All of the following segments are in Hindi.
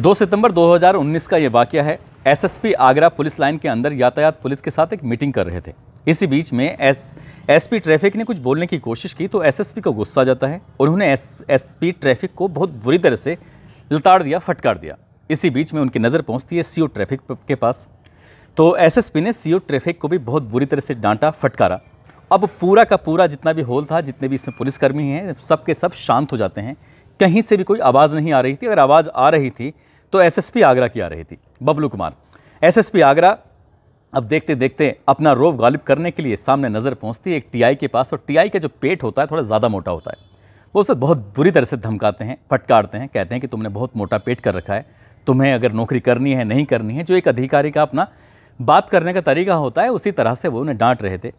2 सितंबर 2019 का ये वाक्य है एसएसपी आगरा पुलिस लाइन के अंदर यातायात पुलिस के साथ एक मीटिंग कर रहे थे इसी बीच में एस एसपी ट्रैफिक ने कुछ बोलने की कोशिश की तो एसएसपी को गुस्सा जाता है उन्होंने एस एसपी ट्रैफिक को बहुत बुरी तरह से लताड़ दिया फटकार दिया इसी बीच में उनकी नज़र पहुँचती है सी ट्रैफिक के पास तो एसएसपी ने सीओ ट्रैफिक को भी बहुत बुरी तरह से डांटा फटकारा अब पूरा का पूरा जितना भी होल था जितने भी इसमें पुलिसकर्मी हैं सब के सब शांत हो जाते हैं कहीं से भी कोई आवाज़ नहीं आ रही थी अगर आवाज़ आ रही थी तो एसएसपी आगरा की आ रही थी बबलू कुमार एसएसपी आगरा अब देखते देखते अपना रोब गालिब करने के लिए सामने नज़र पहुंचती है एक टीआई के पास और टीआई का जो पेट होता है थोड़ा ज़्यादा मोटा होता है वो उसे बहुत बुरी तरह से धमकाते हैं फटकारते हैं कहते हैं कि तुमने बहुत मोटा पेट कर रखा है तुम्हें अगर नौकरी करनी है नहीं करनी है जो एक अधिकारी का अपना बात करने का तरीका होता है उसी तरह से वो उन्हें डांट रहे थे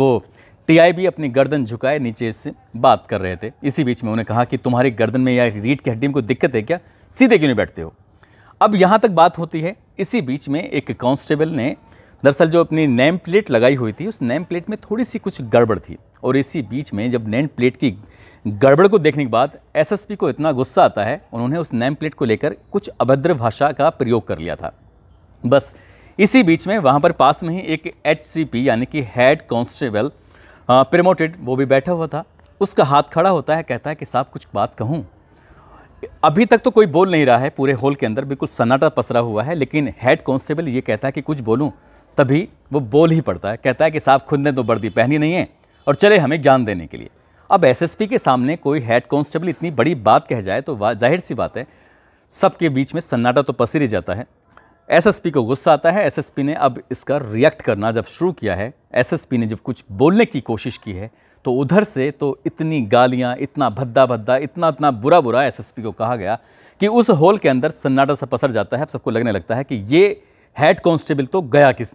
वो टी भी अपनी गर्दन झुकाए नीचे से बात कर रहे थे इसी बीच में उन्हें कहा कि तुम्हारी गर्दन में या रीढ़ की हड्डी में कोई दिक्कत है क्या सीधे क्यों नहीं बैठते हो अब यहाँ तक बात होती है इसी बीच में एक कांस्टेबल ने दरअसल जो अपनी नेम प्लेट लगाई हुई थी उस नेम प्लेट में थोड़ी सी कुछ गड़बड़ थी और इसी बीच में जब नेम प्लेट की गड़बड़ को देखने के बाद एसएसपी को इतना गुस्सा आता है उन्होंने उस नेम प्लेट को लेकर कुछ अभद्र भाषा का प्रयोग कर लिया था बस इसी बीच में वहाँ पर पास में ही एक एच यानी कि हेड कांस्टेबल प्रमोटेड वो भी बैठा हुआ था उसका हाथ खड़ा होता है कहता है कि साहब कुछ बात कहूँ अभी तक तो कोई बोल नहीं रहा है पूरे हॉल के अंदर बिल्कुल सन्नाटा पसरा हुआ है लेकिन हेड कांस्टेबल ये कहता है कि कुछ बोलूँ तभी वो बोल ही पड़ता है कहता है कि साहब खुद ने तो वर्दी पहनी नहीं है और चले हमें जान देने के लिए अब एसएसपी के सामने कोई हेड कांस्टेबल इतनी बड़ी बात कह जाए तो जाहिर सी बात है सबके बीच में सन्नाटा तो पसर ही जाता है एसएसपी को गुस्सा आता है एसएसपी ने अब इसका रिएक्ट करना जब शुरू किया है एसएसपी ने जब कुछ बोलने की कोशिश की है तो उधर से तो इतनी गालियाँ इतना भद्दा भद्दा इतना इतना बुरा बुरा एसएसपी को कहा गया कि उस होल के अंदर सन्नाटा सा पसर जाता है अब सबको लगने लगता है कि ये हेड कांस्टेबल तो गया किस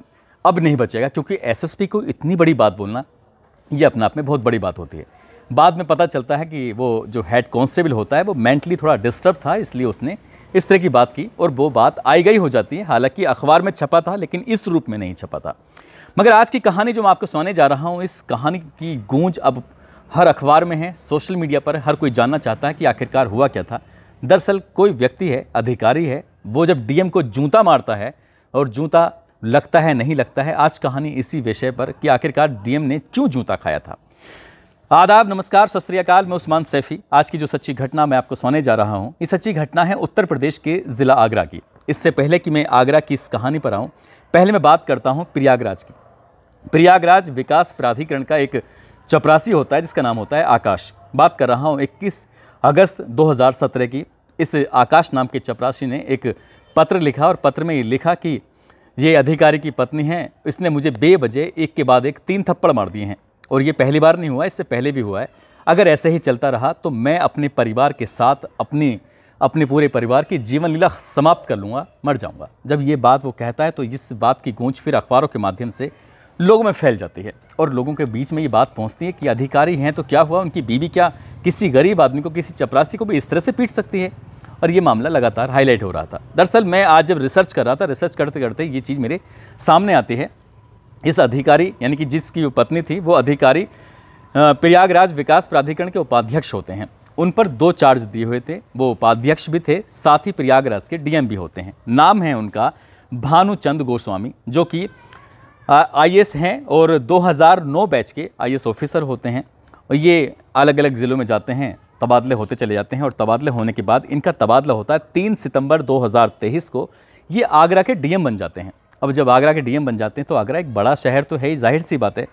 अब नहीं बचेगा क्योंकि एसएसपी को इतनी बड़ी बात बोलना ये अपने आप में बहुत बड़ी बात होती है बाद में पता चलता है कि वो जो हेड कांस्टेबल होता है वो मेंटली थोड़ा डिस्टर्ब था इसलिए उसने इस तरह की बात की और वो बात आई गई हो जाती है हालांकि अखबार में छपा था लेकिन इस रूप में नहीं छपा था मगर आज की कहानी जो मैं आपको सुनाने जा रहा हूँ इस कहानी की गूंज अब हर अखबार में है सोशल मीडिया पर हर कोई जानना चाहता है कि आखिरकार हुआ क्या था दरअसल कोई व्यक्ति है अधिकारी है वो जब डीएम को जूता मारता है और जूता लगता है नहीं लगता है आज कहानी इसी विषय पर कि आखिरकार डीएम ने क्यों जूता खाया था आदाब नमस्कार सत मैं उस्मान सैफी आज की जो सच्ची घटना मैं आपको सुनाने जा रहा हूँ ये सच्ची घटना है उत्तर प्रदेश के ज़िला आगरा की इससे पहले कि मैं आगरा की इस कहानी पर आऊँ पहले मैं बात करता हूँ प्रयागराज की प्रयागराज विकास प्राधिकरण का एक चपरासी होता है जिसका नाम होता है आकाश बात कर रहा हूँ 21 अगस्त 2017 की इस आकाश नाम के चपरासी ने एक पत्र लिखा और पत्र में ये लिखा कि ये अधिकारी की पत्नी है इसने मुझे बेबजे एक के बाद एक तीन थप्पड़ मार दिए हैं और ये पहली बार नहीं हुआ इससे पहले भी हुआ है अगर ऐसे ही चलता रहा तो मैं अपने परिवार के साथ अपनी अपने पूरे परिवार की जीवन लीला समाप्त कर लूँगा मर जाऊँगा जब ये बात वो कहता है तो इस बात की गूंज फिर अखबारों के माध्यम से लोगों में फैल जाती है और लोगों के बीच में ये बात पहुंचती है कि अधिकारी हैं तो क्या हुआ उनकी बीवी क्या किसी गरीब आदमी को किसी चपरासी को भी इस तरह से पीट सकती है और ये मामला लगातार हाईलाइट हो रहा था दरअसल मैं आज जब रिसर्च कर रहा था रिसर्च करते करते ये चीज़ मेरे सामने आती है इस अधिकारी यानी कि जिसकी वो पत्नी थी वो अधिकारी प्रयागराज विकास प्राधिकरण के उपाध्यक्ष होते हैं उन पर दो चार्ज दिए हुए थे वो उपाध्यक्ष भी थे साथ ही प्रयागराज के डीएम भी होते हैं नाम है उनका भानुचंद गोस्वामी जो कि आई हैं और 2009 बैच के आई ऑफिसर होते हैं और ये अलग अलग ज़िलों में जाते हैं तबादले होते चले जाते हैं और तबादले होने के बाद इनका तबादला होता है तीन सितंबर दो को ये आगरा के डीएम बन जाते हैं अब जब आगरा के डीएम बन जाते हैं तो आगरा एक बड़ा शहर तो है ही जाहिर सी बात है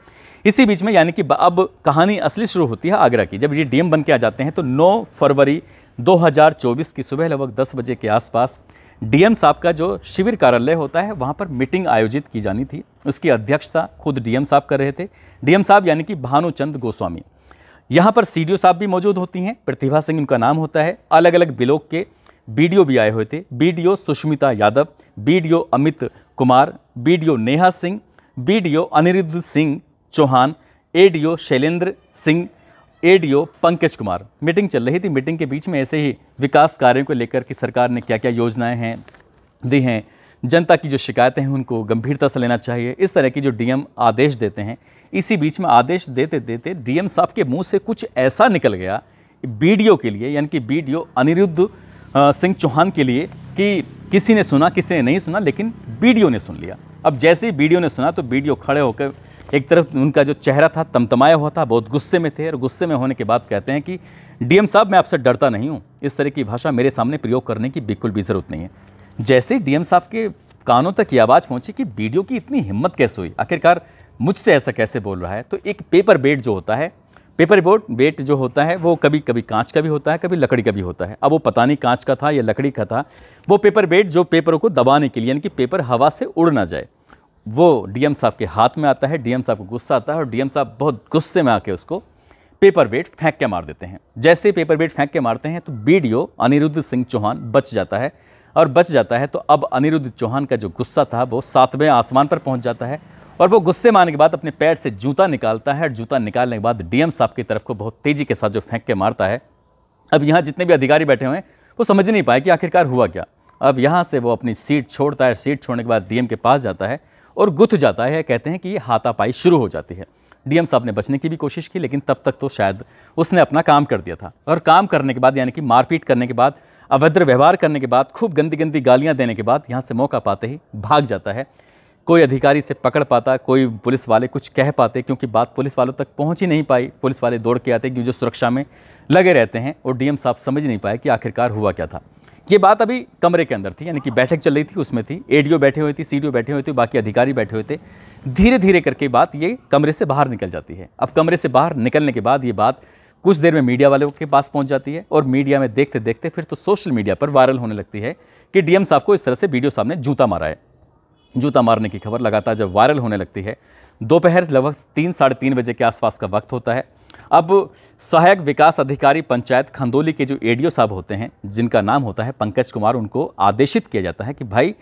इसी बीच में यानी कि अब कहानी असली शुरू होती है आगरा की जब ये डीएम बन के आ जाते हैं तो 9 फरवरी 2024 की सुबह लगभग 10 बजे के आसपास डीएम साहब का जो शिविर कार्यालय होता है वहाँ पर मीटिंग आयोजित की जानी थी उसकी अध्यक्षता खुद डीएम साहब कर रहे थे डीएम साहब यानी कि भानुचंद गोस्वामी यहाँ पर सी साहब भी मौजूद होती हैं प्रतिभा सिंह उनका नाम होता है अलग अलग ब्लॉक के बीडीओ भी आए हुए थे BDO Sushmita Yadav BDO Amit Kumar BDO Neha Singh BDO Aniruddh Singh Chauhan ADO Shailendra Singh ADO Pankaj Kumar meeting चल रही थी मीटिंग के बीच में ऐसे ही विकास कार्यों को लेकर कि सरकार ने क्या क्या योजनाएं हैं दी हैं जनता की जो शिकायतें हैं उनको गंभीरता से लेना चाहिए इस तरह की जो डीएम आदेश देते हैं इसी बीच में आदेश देते देते डीएम साहब के मुंह से कुछ ऐसा निकल गया बीडीओ के लिए यानी कि बीडीओ अनिरुद्ध सिंह चौहान के लिए कि किसी ने सुना किसी ने नहीं सुना लेकिन बीडीओ ने सुन लिया अब जैसे ही बीडीओ ने सुना तो बीडीओ खड़े होकर एक तरफ उनका जो चेहरा था तमतमाया हुआ था बहुत गुस्से में थे और गुस्से में होने के बाद कहते हैं कि डीएम साहब मैं आपसे डरता नहीं हूँ इस तरह की भाषा मेरे सामने प्रयोग करने की बिल्कुल भी ज़रूरत नहीं है जैसे ही डीएम साहब के कानों तक ये आवाज़ पहुँची कि बीडियो की इतनी हिम्मत कैसे हुई आखिरकार मुझसे ऐसा कैसे बोल रहा है तो एक पेपर बेट जो होता है पेपर बोर्ड वेट जो होता है वो कभी कभी कांच का भी होता है कभी लकड़ी का भी होता है अब वो पता नहीं कांच का था या लकड़ी का था वो पेपर वेट जो पेपरों को दबाने के लिए यानी कि पेपर हवा से उड़ ना जाए वो डीएम साहब के हाथ में आता है डीएम साहब को गुस्सा आता है और डीएम साहब बहुत गुस्से में आके उसको पेपर वेट फेंक के मार देते हैं जैसे पेपर वेट फेंक के मारते हैं तो बी अनिरुद्ध सिंह चौहान बच जाता है और बच जाता है तो अब अनिरुद्ध चौहान का जो गुस्सा था वो सातवें आसमान पर पहुंच जाता है और वो गुस्से में आने के बाद अपने पैर से जूता निकालता है और जूता निकालने के बाद डीएम साहब की तरफ को बहुत तेज़ी के साथ जो फेंक के मारता है अब यहाँ जितने भी अधिकारी बैठे हुए हैं वो समझ नहीं पाए कि आखिरकार हुआ क्या अब यहाँ से वो अपनी सीट छोड़ता है सीट छोड़ने के बाद डीएम के पास जाता है और गुथ जाता है कहते हैं कि ये हाथापाई शुरू हो जाती है डीएम साहब ने बचने की भी कोशिश की लेकिन तब तक तो शायद उसने अपना काम कर दिया था और काम करने के बाद यानी कि मारपीट करने के बाद अभद्र व्यवहार करने के बाद खूब गंदी गंदी गालियाँ देने के बाद यहाँ से मौका पाते ही भाग जाता है कोई अधिकारी से पकड़ पाता कोई पुलिस वाले कुछ कह पाते क्योंकि बात पुलिस वालों तक पहुंच ही नहीं पाई पुलिस वाले दौड़ के आते क्योंकि जो सुरक्षा में लगे रहते हैं और डीएम साहब समझ नहीं पाए कि आखिरकार हुआ क्या था ये बात अभी कमरे के अंदर थी यानी कि बैठक चल रही थी उसमें थी ए बैठे हुए थी सी बैठे हुए थे बाकी अधिकारी बैठे हुए थे धीरे धीरे करके बात ये कमरे से बाहर निकल जाती है अब कमरे से बाहर निकलने के बाद ये बात कुछ देर में मीडिया वालों के पास पहुंच जाती है और मीडिया में देखते देखते फिर तो सोशल मीडिया पर वायरल होने लगती है कि डीएम साहब को इस तरह से वीडियो सामने जूता मारा है जूता मारने की खबर लगातार जब वायरल होने लगती है दोपहर लगभग तीन साढ़े तीन बजे के आसपास का वक्त होता है अब सहायक विकास अधिकारी पंचायत खंदोली के जो ए साहब होते हैं जिनका नाम होता है पंकज कुमार उनको आदेशित किया जाता है कि भाई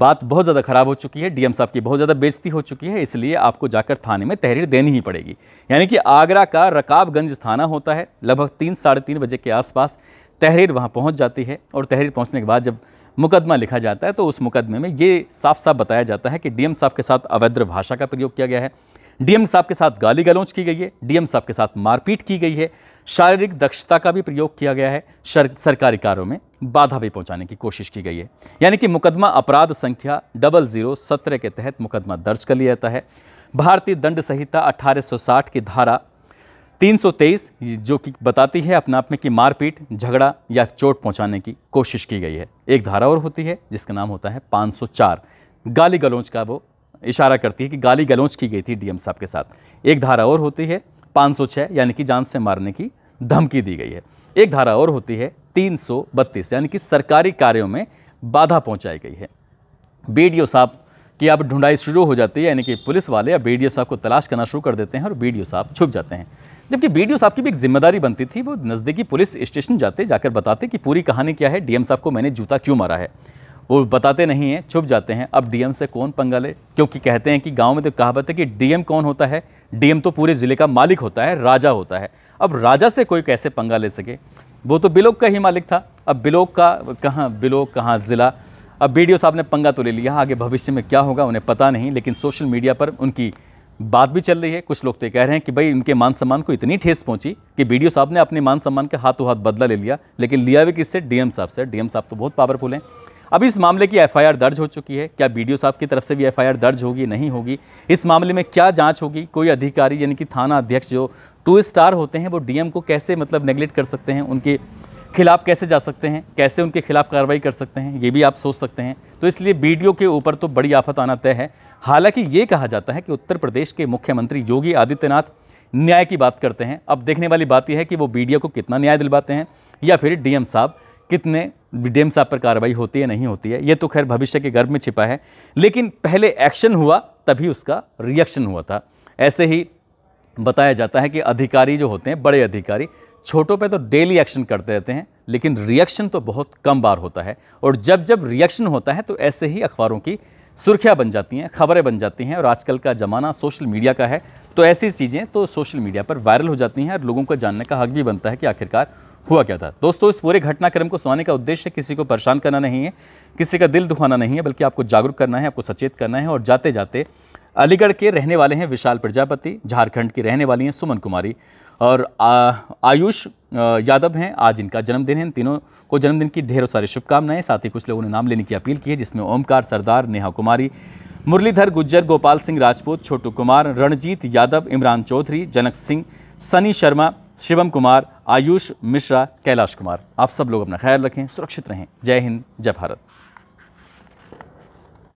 बात बहुत ज़्यादा ख़राब हो चुकी है डीएम साहब की बहुत ज़्यादा बेजती हो चुकी है इसलिए आपको जाकर थाने में तहरीर देनी ही पड़ेगी यानी कि आगरा का रकाबगंज थाना होता है लगभग तीन साढ़े तीन बजे के आसपास तहरीर वहाँ पहुँच जाती है और तहरीर पहुँचने के बाद जब मुकदमा लिखा जाता है तो उस मुकदमे में ये साफ साफ बताया जाता है कि डीएम साहब के साथ अवैध भाषा का प्रयोग किया गया है डीएम साहब के साथ गाली गलौज की गई है डीएम साहब के साथ मारपीट की गई है शारीरिक दक्षता का भी प्रयोग किया गया है सरकारी कार्यों में बाधा भी पहुंचाने की कोशिश की गई है यानी कि मुकदमा अपराध संख्या डबल जीरो सत्रह के तहत मुकदमा दर्ज कर लिया जाता है भारतीय दंड संहिता साठ की धारा 323 जो कि बताती है अपने आप में कि मारपीट झगड़ा या चोट पहुंचाने की कोशिश की गई है एक धारा और होती है जिसका नाम होता है 504 गाली गलौच का वो इशारा करती है कि गाली गलोच की गई थी डीएम साहब के साथ एक धारा और होती है 506 यानी कि जान से मारने की धमकी दी गई है एक धारा और होती है तीन यानी कि सरकारी कार्यों में बाधा पहुँचाई गई है बी साहब कि अब ढूंढाई शुरू हो जाती है यानी कि पुलिस वाले अब बी साहब को तलाश करना शुरू कर देते हैं और बी साहब छुप जाते हैं जबकि बी साहब की भी एक जिम्मेदारी बनती थी वो नज़दीकी पुलिस स्टेशन जाते जाकर बताते कि पूरी कहानी क्या है डीएम साहब को मैंने जूता क्यों मारा है वो बताते नहीं हैं छुप जाते हैं अब डीएम से कौन पंगा ले क्योंकि कहते हैं कि गांव में तो कहावत है कि डीएम कौन होता है डीएम तो पूरे ज़िले का मालिक होता है राजा होता है अब राजा से कोई कैसे पंगा ले सके वो तो बिलोक का ही मालिक था अब बिलोक का कहाँ बिलोक कहाँ ज़िला अब बी साहब ने पंगा तो ले लिया आगे भविष्य में क्या होगा उन्हें पता नहीं लेकिन सोशल मीडिया पर उनकी बात भी चल रही है कुछ लोग तो कह रहे हैं कि भाई उनके मान सम्मान को इतनी ठेस पहुंची कि बी साहब ने अपने मान सम्मान के हाथों हाथ बदला ले लिया लेकिन लिया भी किससे डीएम साहब से डीएम साहब तो बहुत पावरफुल हैं अब इस मामले की एफआईआर दर्ज हो चुकी है क्या बी साहब की तरफ से भी एफआईआर दर्ज होगी नहीं होगी इस मामले में क्या जाँच होगी कोई अधिकारी यानी कि थाना अध्यक्ष जो टू स्टार होते हैं वो डीएम को कैसे मतलब नेग्लेक्ट कर सकते हैं उनकी खिलाफ़ कैसे जा सकते हैं कैसे उनके खिलाफ़ कार्रवाई कर सकते हैं ये भी आप सोच सकते हैं तो इसलिए बी के ऊपर तो बड़ी आफत आना तय है हालांकि ये कहा जाता है कि उत्तर प्रदेश के मुख्यमंत्री योगी आदित्यनाथ न्याय की बात करते हैं अब देखने वाली बात यह है कि वो बीडीओ को कितना न्याय दिलवाते हैं या फिर डी साहब कितने डी साहब पर कार्रवाई होती है नहीं होती है ये तो खैर भविष्य के गर्भ में छिपा है लेकिन पहले एक्शन हुआ तभी उसका रिएक्शन हुआ था ऐसे ही बताया जाता है कि अधिकारी जो होते हैं बड़े अधिकारी छोटों पे तो डेली एक्शन करते रहते हैं लेकिन रिएक्शन तो बहुत कम बार होता है और जब जब रिएक्शन होता है तो ऐसे ही अखबारों की सुर्खियाँ बन जाती हैं खबरें बन जाती हैं और आजकल का ज़माना सोशल मीडिया का है तो ऐसी चीज़ें तो सोशल मीडिया पर वायरल हो जाती हैं और लोगों को जानने का हक भी बनता है कि आखिरकार हुआ क्या था दोस्तों इस पूरे घटनाक्रम को सुनाने का उद्देश्य किसी को परेशान करना नहीं है किसी का दिल दुखाना नहीं है बल्कि आपको जागरूक करना है आपको सचेत करना है और जाते जाते अलीगढ़ के रहने वाले हैं विशाल प्रजापति झारखंड की रहने वाली हैं सुमन कुमारी और आयुष यादव हैं आज इनका जन्मदिन है इन तीनों को जन्मदिन की ढेरों सारी शुभकामनाएं साथ ही कुछ लोगों ने नाम लेने की अपील की है जिसमें ओमकार सरदार नेहा कुमारी मुरलीधर गुज्जर गोपाल सिंह राजपूत छोटू कुमार रणजीत यादव इमरान चौधरी जनक सिंह सनी शर्मा शिवम कुमार आयुष मिश्रा कैलाश कुमार आप सब लोग अपना ख्याल रखें सुरक्षित रहें जय हिंद जय भारत